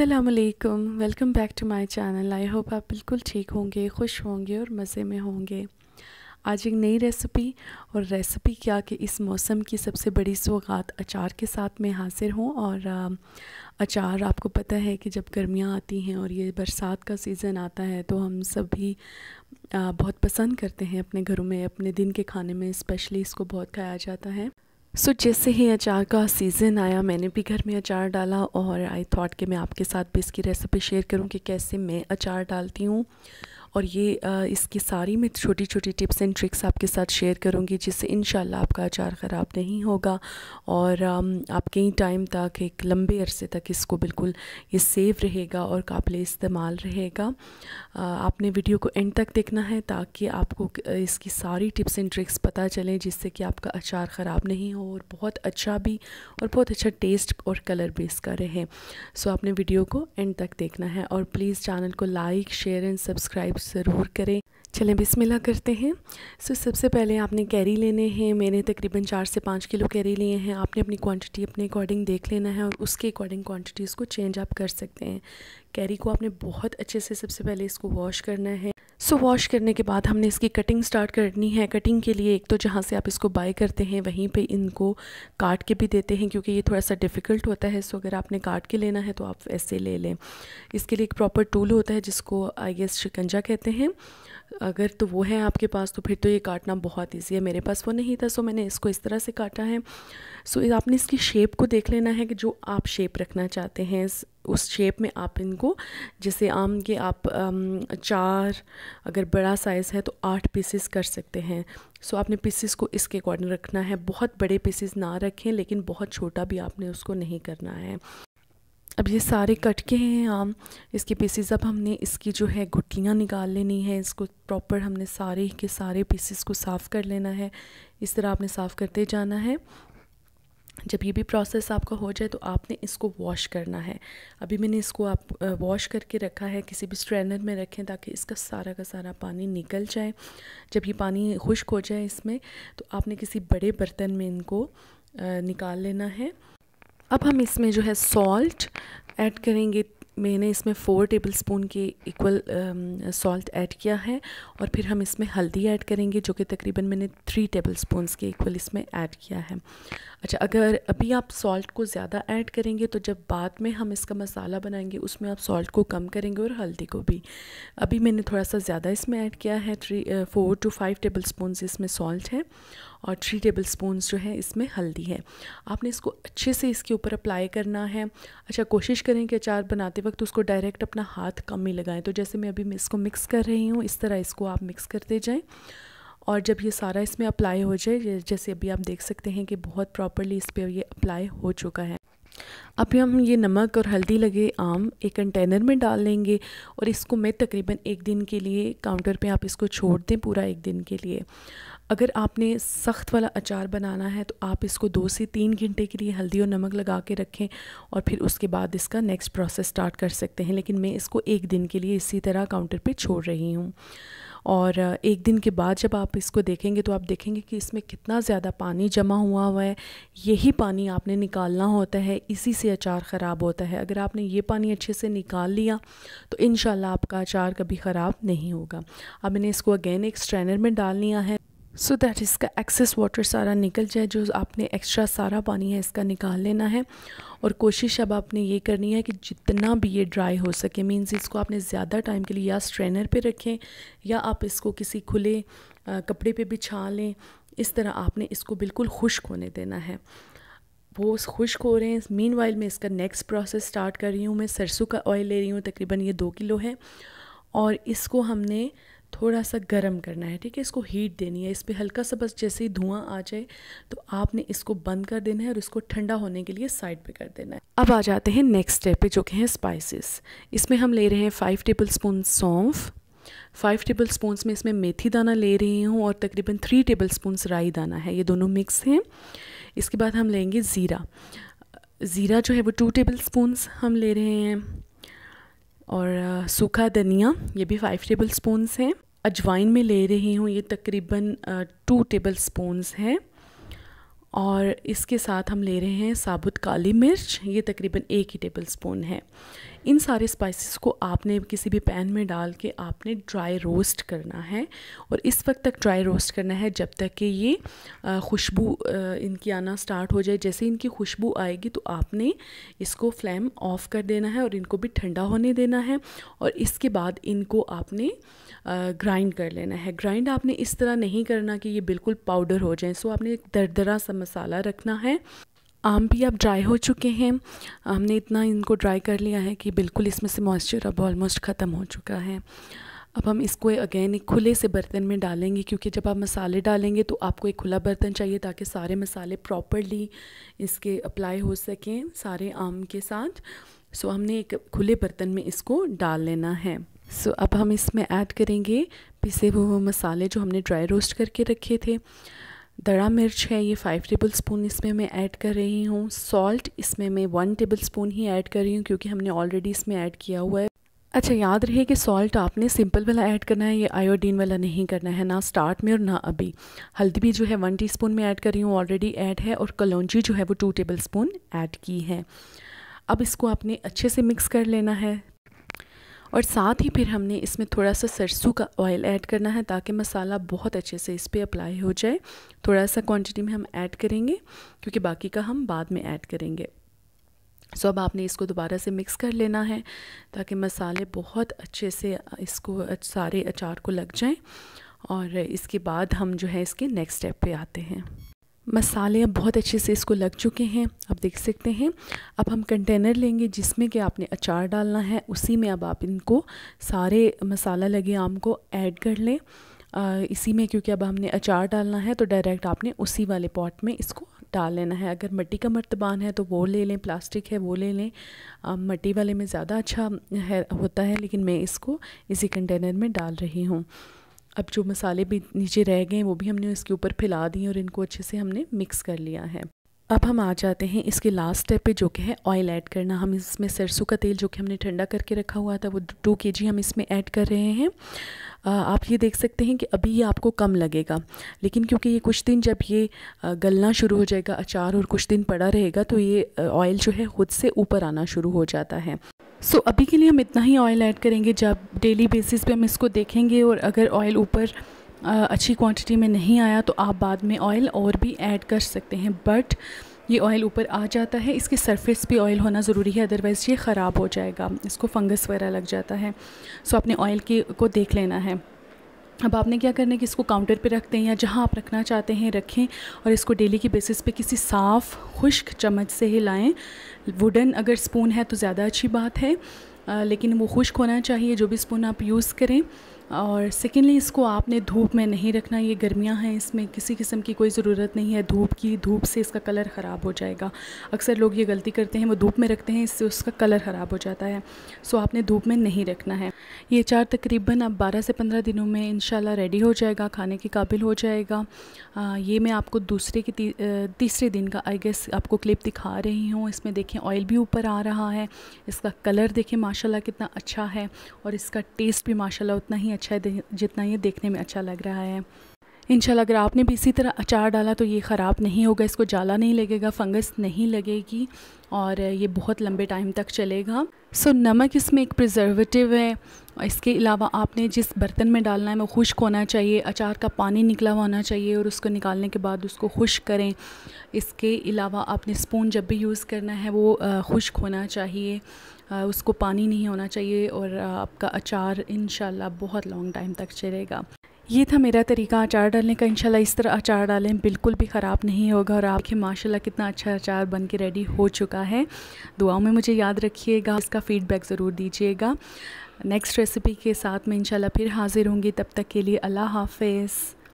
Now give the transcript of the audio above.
असलकम welcome back to my channel I hope आप बिल्कुल ठीक होंगे खुश होंगे और मज़े में होंगे आज एक नई रेसिपी और रेसिपी क्या कि इस मौसम की सबसे बड़ी सौगात अचार के साथ में हाजिर हूँ और अचार आपको पता है कि जब गर्मियाँ आती हैं और ये बरसात का सीज़न आता है तो हम सभी बहुत पसंद करते हैं अपने घरों में अपने दिन के खाने में स्पेशली इसको बहुत खाया जाता है सो so, जैसे ही अचार का सीज़न आया मैंने भी घर में अचार डाला और आई थॉट कि मैं आपके साथ भी इसकी रेसिपी शेयर करूं कि कैसे मैं अचार डालती हूं और ये इसकी सारी मैं छोटी छोटी टिप्स एंड ट्रिक्स आपके साथ शेयर करूँगी जिससे इन आपका अचार ख़राब नहीं होगा और आप कई टाइम तक एक लंबे अरसे तक इसको बिल्कुल ये सेफ़ रहेगा और काबिल इस्तेमाल रहेगा आपने वीडियो को एंड तक देखना है ताकि आपको इसकी सारी टिप्स एंड ट्रिक्स पता चलें जिससे कि आपका अचार ख़राब नहीं हो और बहुत अच्छा भी और बहुत अच्छा टेस्ट और कलर भी इसका रहे सो आपने वीडियो को एंड तक देखना है और प्लीज़ चैनल को लाइक शेयर एंड सब्सक्राइब ज़रूर करें चलें बिस्मिल्लाह करते हैं सो so, सबसे पहले आपने कैरी लेने हैं मैंने तकरीबन चार से पाँच किलो कैरी लिए हैं आपने अपनी क्वांटिटी अपने अकॉर्डिंग देख लेना है और उसके अकॉर्डिंग क्वांटिटीज़ को चेंज आप कर सकते हैं कैरी को आपने बहुत अच्छे से सबसे पहले इसको वॉश करना है सो so, वॉश करने के बाद हमने इसकी कटिंग स्टार्ट करनी है कटिंग के लिए एक तो जहाँ से आप इसको बाय करते हैं वहीं पे इनको काट के भी देते हैं क्योंकि ये थोड़ा सा डिफ़िकल्ट होता है सो अगर आपने काट के लेना है तो आप ऐसे ले लें इसके लिए एक प्रॉपर टूल होता है जिसको आई गेस शिकंजा कहते हैं अगर तो वो है आपके पास तो फिर तो ये काटना बहुत ईजी है मेरे पास वो नहीं था सो मैंने इसको इस तरह से काटा है सो आपने इसकी शेप को देख लेना है कि जो आप शेप रखना चाहते हैं उस शेप में आप इनको जैसे आम के आप चार अगर बड़ा साइज़ है तो आठ पीसेस कर सकते हैं सो आपने पीसेस को इसके अकॉर्डिंग रखना है बहुत बड़े पीसेस ना रखें लेकिन बहुत छोटा भी आपने उसको नहीं करना है अब ये सारे कट के हैं आम इसके पीसेस अब हमने इसकी जो है घुटियाँ निकाल लेनी है इसको प्रॉपर हमने सारे के सारे पीसेस को साफ़ कर लेना है इस तरह आपने साफ़ करते जाना है जब ये भी प्रोसेस आपका हो जाए तो आपने इसको वॉश करना है अभी मैंने इसको आप वॉश करके रखा है किसी भी स्ट्रेनर में रखें ताकि इसका सारा का सारा पानी निकल जाए जब ये पानी खुश्क हो जाए इसमें तो आपने किसी बड़े बर्तन में इनको निकाल लेना है अब हम इसमें जो है सॉल्ट ऐड करेंगे मैंने इसमें फ़ोर टेबल स्पून के इक्वल सॉल्ट ऐड किया है और फिर हम इसमें हल्दी ऐड करेंगे जो कि तकरीबन मैंने थ्री टेबल स्पून के इक्वल इसमें ऐड किया है अच्छा अगर अभी आप सॉल्ट को ज़्यादा ऐड करेंगे तो जब बाद में हम इसका मसाला बनाएंगे उसमें आप सॉल्ट को कम करेंगे और हल्दी को भी अभी मैंने थोड़ा सा ज़्यादा इसमें ऐड किया है three four two five tablespoon इसमें सॉल्ट है और थ्री टेबल स्पून जो है इसमें हल्दी है आपने इसको अच्छे से इसके ऊपर अप्लाई करना है अच्छा कोशिश करें कि अचार बनाते वक्त उसको डायरेक्ट अपना हाथ कम ही लगाएं तो जैसे मैं अभी इसको मिक्स कर रही हूँ इस तरह इसको आप मिक्स करते जाएँ और जब ये सारा इसमें अप्लाई हो जाए जैसे अभी आप देख सकते हैं कि बहुत प्रॉपरली इस पर ये अप्लाई हो चुका है अब हम ये नमक और हल्दी लगे आम एक कंटेनर में डाल लेंगे और इसको मैं तकरीबन एक दिन के लिए काउंटर पे आप इसको छोड़ दें पूरा एक दिन के लिए अगर आपने सख्त वाला अचार बनाना है तो आप इसको दो से तीन घंटे के लिए हल्दी और नमक लगा के रखें और फिर उसके बाद इसका नेक्स्ट प्रोसेस स्टार्ट कर सकते हैं लेकिन मैं इसको एक दिन के लिए इसी तरह काउंटर पे छोड़ रही हूँ और एक दिन के बाद जब आप इसको देखेंगे तो आप देखेंगे कि इसमें कितना ज़्यादा पानी जमा हुआ हुआ है यही पानी आपने निकालना होता है इसी से अचार ख़राब होता है अगर आपने ये पानी अच्छे से निकाल लिया तो इन आपका अचार कभी ख़राब नहीं होगा अब मैंने इसको अगेन एक स्ट्रैनर में डाल लिया है सो so दैट इसका एक्सेस वाटर सारा निकल जाए जो आपने एक्स्ट्रा सारा पानी है इसका निकाल लेना है और कोशिश अब आपने ये करनी है कि जितना भी ये ड्राई हो सके मींस इसको आपने ज़्यादा टाइम के लिए या स्ट्रेनर पे रखें या आप इसको किसी खुले आ, कपड़े पे छा लें इस तरह आपने इसको बिल्कुल खुश्क होने देना है वो खुश्क हो रहे हैं मीन वाइल मैं इसका नेक्स्ट प्रोसेस स्टार्ट कर रही हूँ मैं सरसों का ऑयल ले रही हूँ तकरीबन ये दो किलो है और इसको हमने थोड़ा सा गर्म करना है ठीक है इसको हीट देनी है इस पर हल्का सा बस जैसे ही धुआं आ जाए तो आपने इसको बंद कर देना है और इसको ठंडा होने के लिए साइड पे कर देना है अब आ जाते हैं नेक्स्ट स्टेप पे जो कि हैं स्पाइसेस इसमें हम ले रहे हैं फाइव टेबल स्पून सौंफ फाइव टेबल स्पून में इसमें मेथी दाना ले रही हूँ और तकरीबन थ्री टेबल स्पून राई दाना है ये दोनों मिक्स हैं इसके बाद हम लेंगे ज़ीरा ज़ीरा जो है वो टू टेबल स्पून हम ले रहे हैं और सूखा धनिया ये भी फाइव टेबल स्पूनस हैं अजवाइन में ले रही हूँ ये तकरीबन टू टेबल स्पूनस हैं और इसके साथ हम ले रहे हैं साबुत काली मिर्च ये तकरीबन एक ही टेबल स्पून है इन सारे स्पाइसेस को आपने किसी भी पैन में डाल के आपने ड्राई रोस्ट करना है और इस वक्त तक ड्राई रोस्ट करना है जब तक कि ये खुशबू इनकी आना स्टार्ट हो जाए जैसे इनकी खुशबू आएगी तो आपने इसको फ्लेम ऑफ़ कर देना है और इनको भी ठंडा होने देना है और इसके बाद इनको आपने ग्राइंड कर लेना है ग्राइंड आपने इस तरह नहीं करना कि ये बिल्कुल पाउडर हो जाए सो आपने दरदरा सा मसाला रखना है आम भी अब ड्राई हो चुके हैं हमने इतना इनको ड्राई कर लिया है कि बिल्कुल इसमें से मॉइस्चर अब ऑलमोस्ट ख़त्म हो चुका है अब हम इसको अगेन एक खुले से बर्तन में डालेंगे क्योंकि जब आप मसाले डालेंगे तो आपको एक खुला बर्तन चाहिए ताकि सारे मसाले प्रॉपरली इसके अप्लाई हो सकें सारे आम के साथ सो हमने एक खुले बर्तन में इसको डाल लेना है सो अब हम इसमें ऐड करेंगे पिसे हुए मसाले जो हमने ड्राई रोस्ट करके रखे थे दड़ा मिर्च है ये फ़ाइव टेबल स्पून इसमें मैं ऐड कर रही हूँ सॉल्ट इसमें मैं वन टेबल स्पून ही ऐड कर रही हूँ क्योंकि हमने ऑलरेडी इसमें ऐड किया हुआ है अच्छा याद रहे कि सॉल्ट आपने सिंपल वाला ऐड करना है ये आयोडीन वाला नहीं करना है ना स्टार्ट में और ना अभी हल्दी भी जो है वन टीस्पून में ऐड कर रही हूँ ऑलरेडी ऐड है और कलौजी जो है वो टू टेबल स्पून ऐड की है अब इसको आपने अच्छे से मिक्स कर लेना है और साथ ही फिर हमने इसमें थोड़ा सा सरसों का ऑयल ऐड करना है ताकि मसाला बहुत अच्छे से इस पर अप्लाई हो जाए थोड़ा सा क्वांटिटी में हम ऐड करेंगे क्योंकि बाकी का हम बाद में ऐड करेंगे सो so, अब आपने इसको दोबारा से मिक्स कर लेना है ताकि मसाले बहुत अच्छे से इसको सारे अचार को लग जाएँ और इसके बाद हम जो है इसके नेक्स्ट स्टेप पर आते हैं मसाले अब बहुत अच्छे से इसको लग चुके हैं आप देख सकते हैं अब हम कंटेनर लेंगे जिसमें कि आपने अचार डालना है उसी में अब आप इनको सारे मसाला लगे आम को ऐड कर लें इसी में क्योंकि अब हमने अचार डालना है तो डायरेक्ट आपने उसी वाले पॉट में इसको डाल लेना है अगर मट्टी का मर्तबान है तो वो ले लें प्लास्टिक है वो ले लें मट्टी वाले में ज़्यादा अच्छा है होता है लेकिन मैं इसको इसी कंटेनर में डाल रही हूँ अब जो मसाले भी नीचे रह गए हैं वो भी हमने इसके ऊपर फैला दिए और इनको अच्छे से हमने मिक्स कर लिया है अब हम आ जाते हैं इसके लास्ट स्टेप पे जो कि है ऑयल ऐड करना हम इसमें सरसों का तेल जो कि हमने ठंडा करके रखा हुआ था वो टू के जी हम इसमें ऐड कर रहे हैं आप ये देख सकते हैं कि अभी ये आपको कम लगेगा लेकिन क्योंकि ये कुछ दिन जब ये गलना शुरू हो जाएगा अचार और कुछ दिन पड़ा रहेगा तो ये ऑयल जो है ख़ुद से ऊपर आना शुरू हो जाता है सो so, अभी के लिए हम इतना ही ऑयल ऐड करेंगे जब डेली बेसिस पे हम इसको देखेंगे और अगर ऑयल ऊपर अच्छी क्वांटिटी में नहीं आया तो आप बाद में ऑयल और भी ऐड कर सकते हैं बट ये ऑयल ऊपर आ जाता है इसके सरफेस पे ऑयल होना ज़रूरी है अदरवाइज़ ये ख़राब हो जाएगा इसको फंगस वगैरह लग जाता है सो अपने ऑयल के को देख लेना है अब आपने क्या करना है कि इसको काउंटर पे रखते हैं या जहाँ आप रखना चाहते हैं रखें और इसको डेली की बेसिस पे किसी साफ़ खुश्क चम्मच से ही लाएँ वुडन अगर स्पून है तो ज़्यादा अच्छी बात है आ, लेकिन वो खुश्क होना चाहिए जो भी स्पून आप यूज़ करें और सेकेंडली इसको आपने धूप में नहीं रखना ये गर्मियाँ हैं इसमें किसी किस्म की कोई ज़रूरत नहीं है धूप की धूप से इसका कलर ख़राब हो जाएगा अक्सर लोग ये गलती करते हैं वो धूप में रखते हैं इससे उसका कलर ख़राब हो जाता है सो आपने धूप में नहीं रखना है ये चार तकरीबन अब बारह से पंद्रह दिनों में इन रेडी हो जाएगा खाने के काबिल हो जाएगा आ, ये मैं आपको दूसरे के ती, तीसरे दिन का आई गेस आपको क्लिप दिखा रही हूँ इसमें देखें ऑयल भी ऊपर आ रहा है इसका कलर देखें माशाला कितना अच्छा है और इसका टेस्ट भी माशाला उतना ही अच्छा है जितना ये देखने में अच्छा लग रहा है इंशाल्लाह अगर आपने भी इसी तरह अचार डाला तो ये ख़राब नहीं होगा इसको जाला नहीं लगेगा फंगस नहीं लगेगी और ये बहुत लंबे टाइम तक चलेगा सो so, नमक इसमें एक प्रिजर्वेटिव है इसके अलावा आपने जिस बर्तन में डालना है वो खुश्क होना चाहिए अचार का पानी निकला हुआ होना चाहिए और उसको निकालने के बाद उसको खुश्क करें इसके अलावा आपने स्पून जब भी यूज़ करना है वो खुश्क होना चाहिए उसको पानी नहीं होना चाहिए और आपका अचार इन बहुत लॉन्ग टाइम तक चलेगा ये था मेरा तरीका अचार डालने का इनशाला इस तरह अचार डालें बिल्कुल भी ख़राब नहीं होगा और आपके माशाल्लाह कितना अच्छा अचार बन के रेडी हो चुका है दुआओं में मुझे याद रखिएगा इसका फ़ीडबैक ज़रूर दीजिएगा नेक्स्ट रेसिपी के साथ मैं इनशाला फिर हाज़िर होंगी तब तक के लिए अल्लाह हाफिज़